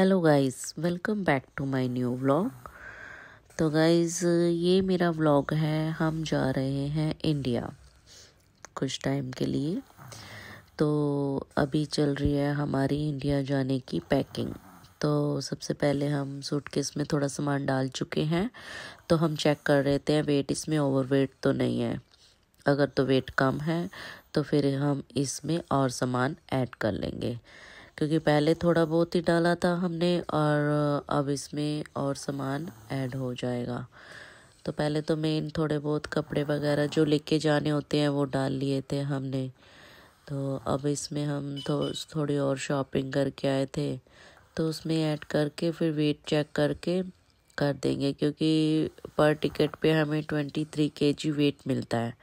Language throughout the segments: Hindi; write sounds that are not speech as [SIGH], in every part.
hello guys welcome back to my new vlog तो गाइस ये मेरा व्लॉग है हम जा रहे हैं इंडिया कुछ टाइम के लिए तो अभी चल रही है हमारी इंडिया जाने की पैकिंग तो सबसे पहले हम सूटकेस में थोड़ा सामान डाल चुके हैं तो हम चेक कर रहे थे वेट इसमें ओवर वेट तो नहीं है अगर तो वेट कम है तो फिर हम इसमें और सामान ऐड कर लेंगे क्योंकि पहले थोड़ा बहुत ही डाला था हमने और अब इसमें और सामान ऐड हो जाएगा तो पहले तो मेन थोड़े बहुत कपड़े वगैरह जो लेके जाने होते हैं वो डाल लिए थे हमने तो अब इसमें हम थो, थोड़ी और शॉपिंग करके आए थे तो उसमें ऐड करके फिर वेट चेक करके कर देंगे क्योंकि पर टिकट पे हमें ट्वेंटी थ्री के जी वेट मिलता है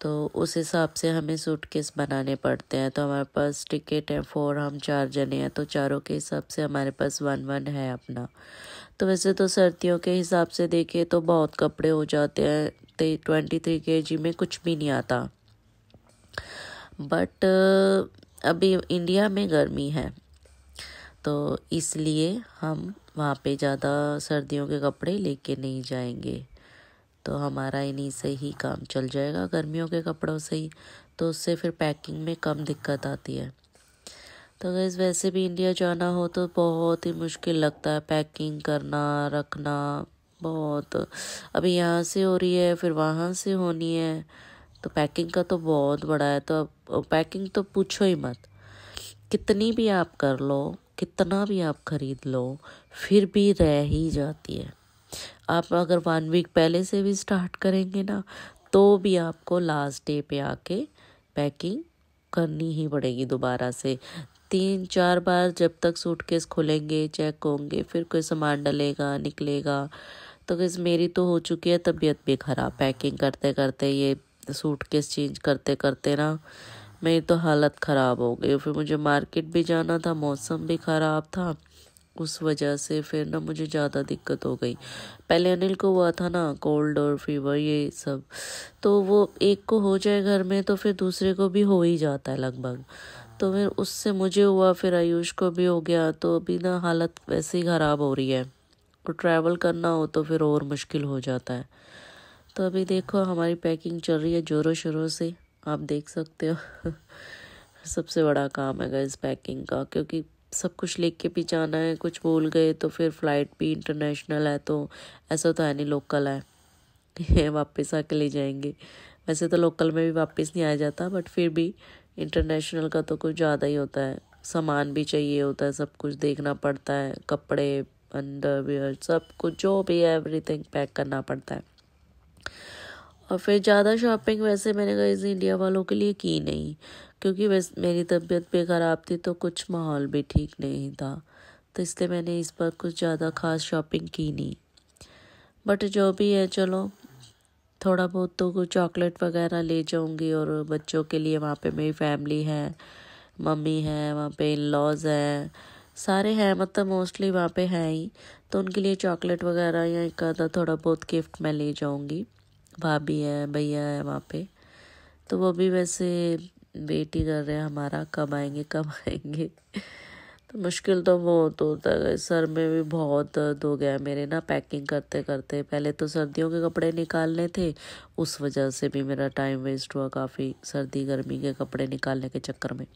तो उस हिसाब से हमें सूटकेस बनाने पड़ते हैं तो हमारे पास टिकट है फोर हम चार जने हैं तो चारों के हिसाब से हमारे पास वन वन है अपना तो वैसे तो सर्दियों के हिसाब से देखें तो बहुत कपड़े हो जाते हैं ट्वेंटी थ्री के जी में कुछ भी नहीं आता बट अभी इंडिया में गर्मी है तो इसलिए हम वहाँ पे ज़्यादा सर्दियों के कपड़े लेके नहीं जाएंगे तो हमारा इन्हीं से ही काम चल जाएगा गर्मियों के कपड़ों से ही तो उससे फिर पैकिंग में कम दिक्कत आती है तो गैस वैसे भी इंडिया जाना हो तो बहुत ही मुश्किल लगता है पैकिंग करना रखना बहुत अभी यहाँ से हो रही है फिर वहाँ से होनी है तो पैकिंग का तो बहुत बड़ा है तो पैकिंग तो पूछो ही मत कितनी भी आप कर लो कितना भी आप खरीद लो फिर भी रह ही जाती है आप अगर वन वीक पहले से भी स्टार्ट करेंगे ना तो भी आपको लास्ट डे पे आके पैकिंग करनी ही पड़ेगी दोबारा से तीन चार बार जब तक सूटकेस खुलेंगे चेक होंगे फिर कोई सामान डलेगा निकलेगा तो किस मेरी तो हो चुकी है तबीयत भी ख़राब पैकिंग करते करते ये सूटकेस चेंज करते करते ना मेरी तो हालत ख़राब हो गई फिर मुझे मार्केट भी जाना था मौसम भी ख़राब था उस वजह से फिर ना मुझे ज़्यादा दिक्कत हो गई पहले अनिल को हुआ था ना कोल्ड और फीवर ये सब तो वो एक को हो जाए घर में तो फिर दूसरे को भी हो ही जाता है लगभग तो फिर उससे मुझे हुआ फिर आयुष को भी हो गया तो अभी ना हालत वैसे ही ख़राब हो रही है और ट्रैवल करना हो तो फिर और मुश्किल हो जाता है तो अभी देखो हमारी पैकिंग चल रही है ज़ोरों शोरों से आप देख सकते हो [LAUGHS] सबसे बड़ा काम है इस पैकिंग का क्योंकि सब कुछ लिख के भी जाना है कुछ भूल गए तो फिर फ़्लाइट भी इंटरनेशनल है तो ऐसा तो है नहीं लोकल है [LAUGHS] वापस आके ले जाएंगे वैसे तो लोकल में भी वापस नहीं आया जाता बट फिर भी इंटरनेशनल का तो कुछ ज़्यादा ही होता है सामान भी चाहिए होता है सब कुछ देखना पड़ता है कपड़े अंडरवियर सब कुछ जो भी है एवरीथिंग पैक करना पड़ता है और फिर ज़्यादा शॉपिंग वैसे मैंने कहा इंडिया वालों के लिए की नहीं क्योंकि बस मेरी तबीयत भी ख़राब थी तो कुछ माहौल भी ठीक नहीं था तो इसलिए मैंने इस बार कुछ ज़्यादा ख़ास शॉपिंग की नहीं बट जो भी है चलो थोड़ा बहुत तो कुछ चॉकलेट वगैरह ले जाऊंगी और बच्चों के लिए वहाँ पे मेरी फैमिली है मम्मी है वहाँ पे इन लॉज हैं सारे हैं मतलब मोस्टली वहाँ पे हैं ही तो उनके लिए चॉकलेट वगैरह या एक आधा थोड़ा बहुत गिफ्ट मैं ले जाऊँगी भाभी है भैया है वहाँ पे तो वो भी वैसे वेट ही कर रहे हैं हमारा कब आएंगे कब आएंगे तो मुश्किल तो वो तो होता है सर में भी बहुत दर्द हो गया मेरे ना पैकिंग करते करते पहले तो सर्दियों के कपड़े निकालने थे उस वजह से भी मेरा टाइम वेस्ट हुआ काफ़ी सर्दी गर्मी के कपड़े निकालने के चक्कर में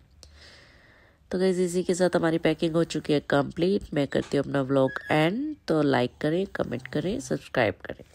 तो गैस इसी के साथ हमारी पैकिंग हो चुकी है कंप्लीट मैं करती हूँ अपना व्लॉग एंड तो लाइक करें कमेंट करें सब्सक्राइब करें